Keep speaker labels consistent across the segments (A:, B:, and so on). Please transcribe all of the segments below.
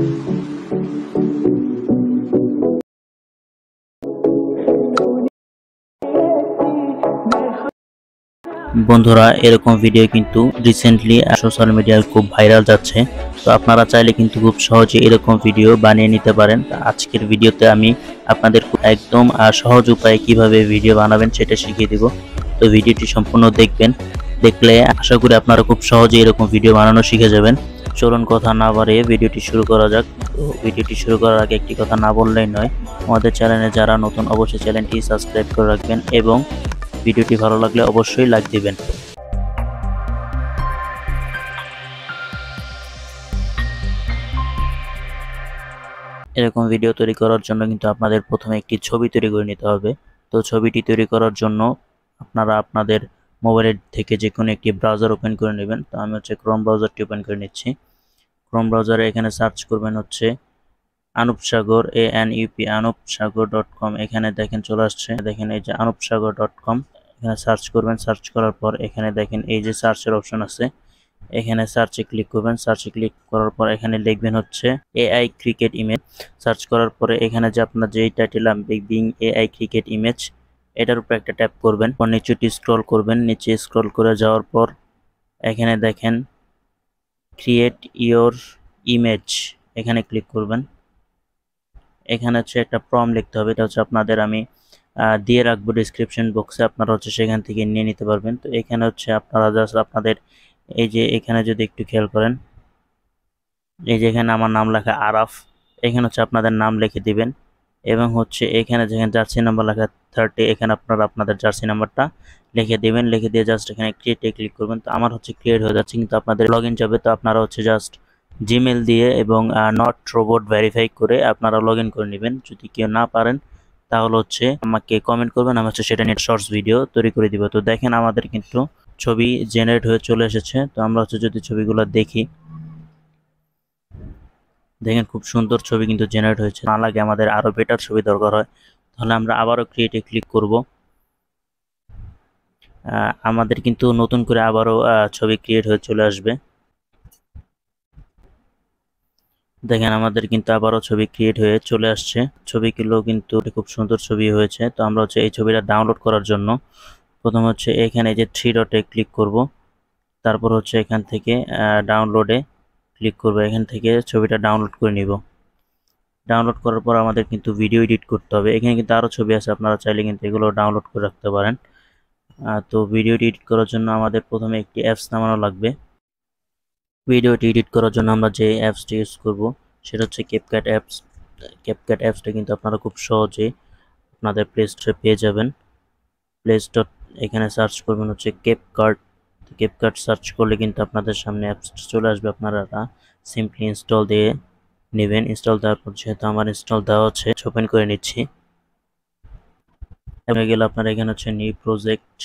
A: বন্ধুরা এরকম ভিডিও কিন্তু রিসেন্টলি সোশ্যাল মিডিয়ায় খুব ভাইরাল যাচ্ছে তো আপনারা চাইলে কিন্তু খুব সহজে এরকম ভিডিও বানিয়ে নিতে পারেন আজকের ভিডিওতে আমি আপনাদের একদম সহজ উপায়ে কিভাবে ভিডিও বানাবেন সেটা শিখিয়ে দেব তো ভিডিওটি সম্পূর্ণ দেখবেন দেখলে আশা করি আপনারা খুব সহজে এরকম ভিডিও বানানো শিখে যাবেন চলুন কথা না বাড়িয়ে ভিডিওটি শুরু করা যাক ভিডিওটি শুরু করার আগে একটি কথা না বললেই নয় আমাদের চ্যানেলে যারা নতুন অবশ্যই চ্যানেলটি সাবস্ক্রাইব করে রাখবেন এবং ভিডিওটি ভালো লাগলে অবশ্যই লাইক দিবেন এরকম ভিডিও তৈরি করার জন্য কিন্তু আপনাদের প্রথমে একটি ছবি তৈরি করে নিতে হবে তো ছবিটি তৈরি করার জন্য আপনারা আপনাদের মোবাইলের থেকে যে কোনো একটি ব্রাউজার ওপেন করে নেবেন তো আমি হচ্ছে ক্রোম ব্রাউজারটি ওপেন করে নিচ্ছি ক্রোম ব্রাউজারে এখানে সার্চ করবেন হচ্ছে Anup Sagar A N UP Anup Sagar dot com এখানে দেখেন চলে আসছে দেখেন এই যে আনুপ সাগর ডট কম এখানে সার্চ করবেন সার্চ করার পর এখানে দেখেন এই যে সার্চের অপশন আছে এখানে সার্চে ক্লিক করবেন সার্চে ক্লিক করার পর এখানে লিখবেন হচ্ছে এআই ক্রিকেট ইমেজ সার্চ করার পরে এখানে যে আপনার যে title Bing AI cricket image এটার উপর একটা ট্যাপ করবেন পর নিচুটি স্ক্রল করবেন নিচে স্ক্রল করে যাওয়ার পর এখানে দেখেন ক্রিয়েট ইয়োর ইমেজ এখানে ক্লিক করবেন এখানে হচ্ছে একটা ফর্ম লিখতে হবে এটা হচ্ছে আপনাদের আমি দিয়ে রাখবো ডিসক্রিপশন বক্সে আপনারা হচ্ছে সেখান থেকে নিয়ে নিতে পারবেন তো এখানে হচ্ছে আপনারা জাস্ট আপনাদের এই যে এখানে যদি একটু খেয়াল করেন এই যে এখানে আমার নাম লেখা আরাফ এখানে হচ্ছে আপনাদের নাম লিখে দিবেন এবং হচ্ছে এখানে যেখানে জার্সি নাম্বার লেখা থার্টি এখানে আপনারা আপনাদের জার্সি নাম্বারটা লিখে দেবেন লিখে দিয়ে জাস্ট এখানে ক্রিয়েটে ক্লিক করবেন তো আমার হচ্ছে ক্রিয়েট হয়ে যাচ্ছে কিন্তু আপনাদের লগ ইন যাবে তো আপনারা হচ্ছে জাস্ট জিমেল দিয়ে এবং নট রোবট ভেরিফাই করে আপনারা লগ করে নেবেন যদি কেউ না পারেন তাহলে হচ্ছে আমাকে কমেন্ট করবেন আমি হচ্ছে সেটা নিয়ে শর্টস ভিডিও তৈরি করে দিব তো দেখেন আমাদের কিন্তু ছবি জেনারেট হয়ে চলে এসেছে তো আমরা হচ্ছে যদি ছবিগুলো দেখি দেখেন খুব সুন্দর ছবি কিন্তু জেনারেট হয়েছে না লাগে আমাদের আরও বেটার ছবি দরকার হয় তাহলে আমরা আবারও ক্রিয়েটে ক্লিক করব আমাদের কিন্তু নতুন করে আবারও ছবি ক্রিয়েট হয়ে চলে আসবে দেখেন আমাদের কিন্তু আবারও ছবি ক্রিয়েট হয়ে চলে আসছে ছবিগুলো কিন্তু খুব সুন্দর ছবি হয়েছে তো আমরা হচ্ছে এই ছবিটা ডাউনলোড করার জন্য প্রথম হচ্ছে এখানে যে থ্রি ডটে ক্লিক করব তারপর হচ্ছে এখান থেকে ডাউনলোডে ক্লিক করব এখান থেকে ছবিটা ডাউনলোড করে নিব ডাউনলোড করার পর আমাদের কিন্তু ভিডিও এডিট করতে হবে এখানে কিন্তু আরও ছবি আছে আপনারা চাইলে কিন্তু এগুলো ডাউনলোড করে রাখতে পারেন তো ভিডিও এডিট করার জন্য আমাদের প্রথমে একটি অ্যাপস নামানো লাগবে ভিডিওটি এডিট করার জন্য আমরা যে অ্যাপসটি ইউজ করব সেটা হচ্ছে ক্যাপক্যাট অ্যাপস ক্যাপক্যাট অ্যাপসটা কিন্তু আপনারা খুব সহজে আপনাদের প্লে স্টোরে পেয়ে যাবেন প্লে স্টোর এখানে সার্চ করবেন হচ্ছে ক্যাপকার্ট গিফট সার্চ করলে কিন্তু আপনাদের সামনে অ্যাপসটা চলে আসবে আপনারা সিম্পলি ইনস্টল দিয়ে নেবেন ইনস্টল দেওয়ার পর যেহেতু আমার ইনস্টল দেওয়া আছে ওপেন করে নিচ্ছি হয়ে গেলে আপনারা এখানে হচ্ছে নিউ প্রজেক্ট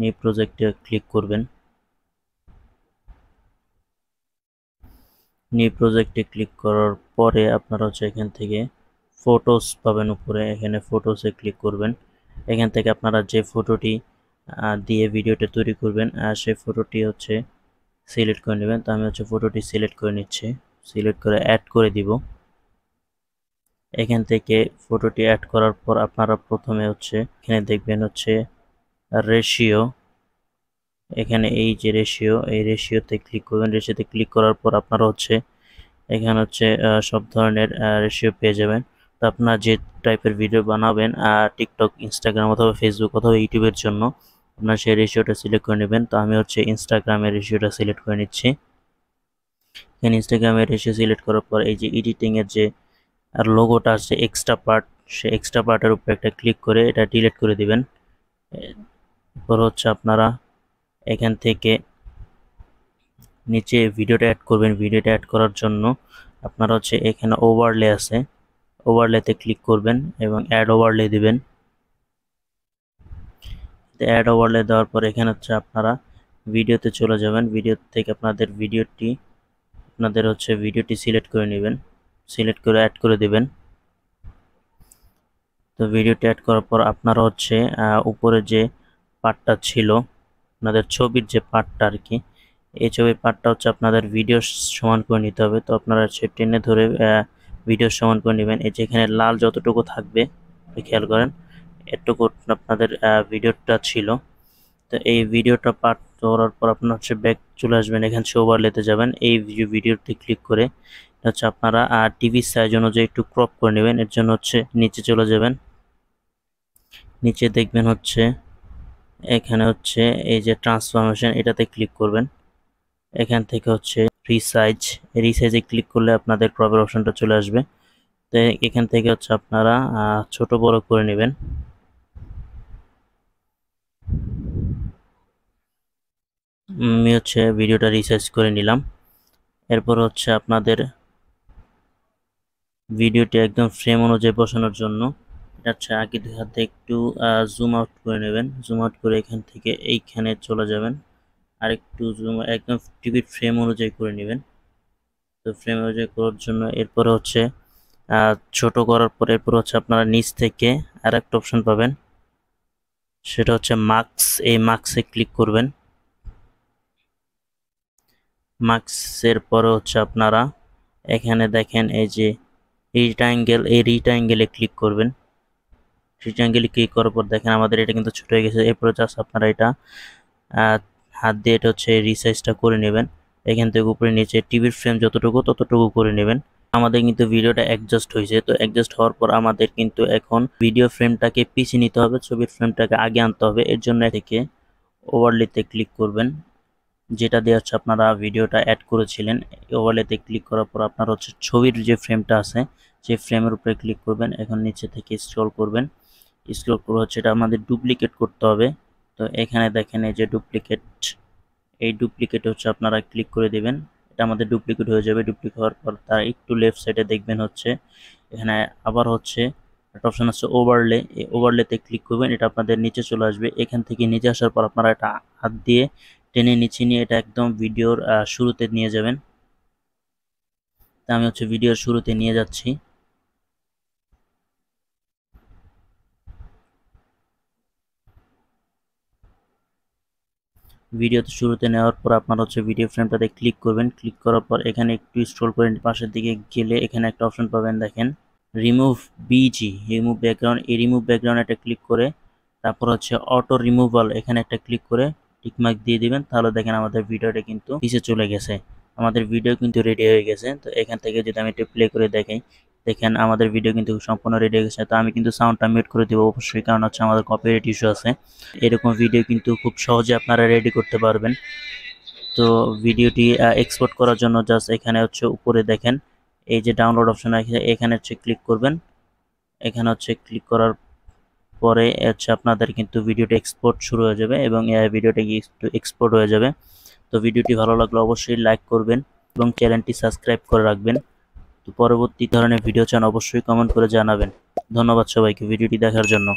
A: নিউ প্রজেক্টে ক্লিক করবেন নিউ প্রজেক্টে ক্লিক করার পরে আপনারা হচ্ছে এখান থেকে ফটোস পাবেন উপরে এখানে ফটোসে ক্লিক করবেন এখান থেকে আপনারা যে ফটোটি দিয়ে ভিডিওটা তৈরি করবেন আর সেই ফটোটি হচ্ছে সিলেক্ট করে নেবেন তো আমি হচ্ছে ফটোটি সিলেক্ট করে নিচ্ছি সিলেক্ট করে অ্যাড করে দিব এখান থেকে ফটোটি অ্যাড করার পর আপনারা প্রথমে হচ্ছে এখানে দেখবেন হচ্ছে রেশিও এখানে এই যে রেশিও এই রেশিওতে ক্লিক করবেন রেশিওতে ক্লিক করার পর আপনারা হচ্ছে এখানে হচ্ছে সব ধরনের রেশিও পেয়ে যাবেন তো আপনার যে টাইপের ভিডিও বানাবেন টিকটক ইনস্টাগ্রাম অথবা ফেসবুক অথবা ইউটিউবের জন্য আপনার সেই রেশিওটা সিলেক্ট করে নেবেন তো আমি হচ্ছে ইনস্টাগ্রামের রেশিওটা সিলেক্ট করে নিচ্ছি এখানে ইনস্টাগ্রামের রেশিও সিলেক্ট করার পর এই যে এডিটিংয়ের যে আর লোগোটা আছে এক্সট্রা পার্ট সে এক্সট্রা পার্টের উপরে একটা ক্লিক করে এটা ডিলিট করে দিবেন এরপর হচ্ছে আপনারা এখান থেকে নিচে ভিডিওটা অ্যাড করবেন ভিডিওটা অ্যাড করার জন্য আপনারা হচ্ছে এখানে ওভারলে আছে ওভারলেতে ক্লিক করবেন এবং অ্যাড ওভারলে দিবেন অ্যাড ওভারলে দেওয়ার পর এখানে হচ্ছে আপনারা ভিডিওতে চলে যাবেন ভিডিও থেকে আপনাদের ভিডিওটি আপনাদের হচ্ছে ভিডিওটি সিলেক্ট করে নেবেন সিলেক্ট করে অ্যাড করে দেবেন তো ভিডিওটি অ্যাড করার পর আপনারা হচ্ছে উপরে যে পার্টটা ছিল আপনাদের ছবির যে পার্টটা আর কি এই ছবির পার্টটা হচ্ছে আপনাদের ভিডিও সমান করে নিতে হবে তো আপনারা হচ্ছে টেনে ধরে ভিডিও সমান করে নেবেন এই যেখানে লাল যতটুকু থাকবে খেয়াল করেন এটুকু আপনাদের ভিডিওটা ছিল তো এই ভিডিওটা পার্ট করার পর আপনার হচ্ছে ব্যাক চলে আসবেন এখান থেকে ওভারলেতে যাবেন এই ভিডিওটি ক্লিক করে হচ্ছে আপনারা টিভি সাইজ অনুযায়ী একটু ক্রপ করে নেবেন এর জন্য হচ্ছে নিচে চলে যাবেন নিচে দেখবেন হচ্ছে এখানে হচ্ছে এই যে ট্রান্সফরমেশন এটাতে ক্লিক করবেন এখান থেকে হচ্ছে রিসাইজ রিসাইজে ক্লিক করলে আপনাদের ক্রপের অপশনটা চলে আসবে তো এখান থেকে হচ্ছে আপনারা ছোট বড় করে নেবেন আমি হচ্ছে ভিডিওটা রিসার্চ করে নিলাম এরপর হচ্ছে আপনাদের ভিডিওটি একদম ফ্রেম অনুযায়ী বসানোর জন্য এটা হচ্ছে আগে দুই হাতে একটু জুম আউট করে নেবেন জুম আউট করে এখান থেকে এইখানে চলে যাবেন আর একটু জুম একদম টিভির ফ্রেম অনুযায়ী করে নেবেন তো ফ্রেম অনুযায়ী করার জন্য এরপর হচ্ছে ছোট করার পর এরপর হচ্ছে আপনারা নিচ থেকে আর একটা অপশন পাবেন সেটা হচ্ছে মাস্ক এই মার্কসে ক্লিক করবেন মার্কসের পরে হচ্ছে আপনারা এখানে দেখেন এই যে রিটাঙ্গেল এই রিটাঙ্গেলে ক্লিক করবেন রিটাঙ্গেলে ক্লিক করার পর দেখেন আমাদের এটা কিন্তু ছোটো হয়ে গেছে এরপরে জাস্ট আপনারা এটা হাত দিয়ে এটা হচ্ছে রিসাইজটা করে নেবেন এখান থেকে উপরে নিচে টিভির ফ্রেম যতটুকু ততটুকু করে নেবেন আমাদের কিন্তু ভিডিওটা অ্যাডজাস্ট হয়েছে তো অ্যাডজাস্ট হওয়ার পর আমাদের কিন্তু এখন ভিডিও ফ্রেমটাকে পিছিয়ে নিতে হবে ছবির ফ্রেমটাকে আগে আনতে হবে এর জন্য থেকে ওভারলিতে ক্লিক করবেন যেটা দিয়ে হচ্ছে আপনারা ভিডিওটা অ্যাড করেছিলেন ওভারলেতে ক্লিক করার পর আপনার হচ্ছে ছবির যে ফ্রেমটা আছে সেই ফ্রেমের উপরে ক্লিক করবেন এখন নিচে থেকে স্ক্রল করবেন স্ক্রল করে হচ্ছে এটা আমাদের ডুপ্লিকেট করতে হবে তো এখানে দেখেন এই যে ডুপ্লিকেট এই ডুপ্লিকেট হচ্ছে আপনারা ক্লিক করে দেবেন এটা আমাদের ডুপ্লিকেট হয়ে যাবে ডুপ্লিকেট হওয়ার পর তার একটু লেফট সাইডে দেখবেন হচ্ছে এখানে আবার হচ্ছে একটা অপশান আছে ওভারলে এই ওভারলেতে ক্লিক করবেন এটা আপনাদের নিচে চলে আসবে এখান থেকে নিচে আসার পর আপনারা এটা হাত দিয়ে টেনে নিচে নিয়ে এটা একদম ভিডিওর শুরুতে নিয়ে যাবেন তা আমি হচ্ছে ভিডিওর শুরুতে নিয়ে যাচ্ছি ভিডিওতে শুরুতে নেওয়ার পর আপনার হচ্ছে ভিডিও ফ্রেমটাতে ক্লিক করবেন ক্লিক করার পর এখানে একটু স্ক্রল করে পাশের দিকে গেলে এখানে একটা অপশন পাবেন দেখেন রিমুভ বিজি রিমুভ ব্যাকগ্রাউন্ড এই রিমুভ ব্যাকগ্রাউন্ড একটা ক্লিক করে তারপর হচ্ছে অটো রিমুভাল এখানে একটা ক্লিক করে টিকমার্ক দিয়ে দিবেন তাহলে দেখেন আমাদের ভিডিওটা কিন্তু পিছিয়ে চলে গেছে আমাদের ভিডিও কিন্তু রেডি হয়ে গেছে তো এখান থেকে যদি আমি একটু প্লে করে দেখাই দেখেন আমাদের ভিডিও কিন্তু সম্পূর্ণ রেডি হয়ে গেছে তো আমি কিন্তু সাউন্ডটা মিউট করে দেবো অবশ্যই কারণ হচ্ছে আমাদের কপিরাইট ইস্যু আছে এরকম ভিডিও কিন্তু খুব সহজে আপনারা রেডি করতে পারবেন তো ভিডিওটি এক্সপোর্ট করার জন্য জাস্ট এখানে হচ্ছে উপরে দেখেন এই যে ডাউনলোড অপশন এখানে হচ্ছে ক্লিক করবেন এখানে হচ্ছে ক্লিক করার পরে হচ্ছে আপনাদের কিন্তু ভিডিওটি এক্সপোর্ট শুরু হয়ে যাবে এবং ভিডিওটি একটু এক্সপোর্ট হয়ে যাবে তো ভিডিওটি ভালো লাগলে অবশ্যই লাইক করবেন এবং চ্যানেলটি সাবস্ক্রাইব করে রাখবেন তো পরবর্তী ধরনের ভিডিও চান অবশ্যই কমেন্ট করে জানাবেন ধন্যবাদ সবাইকে ভিডিওটি দেখার জন্য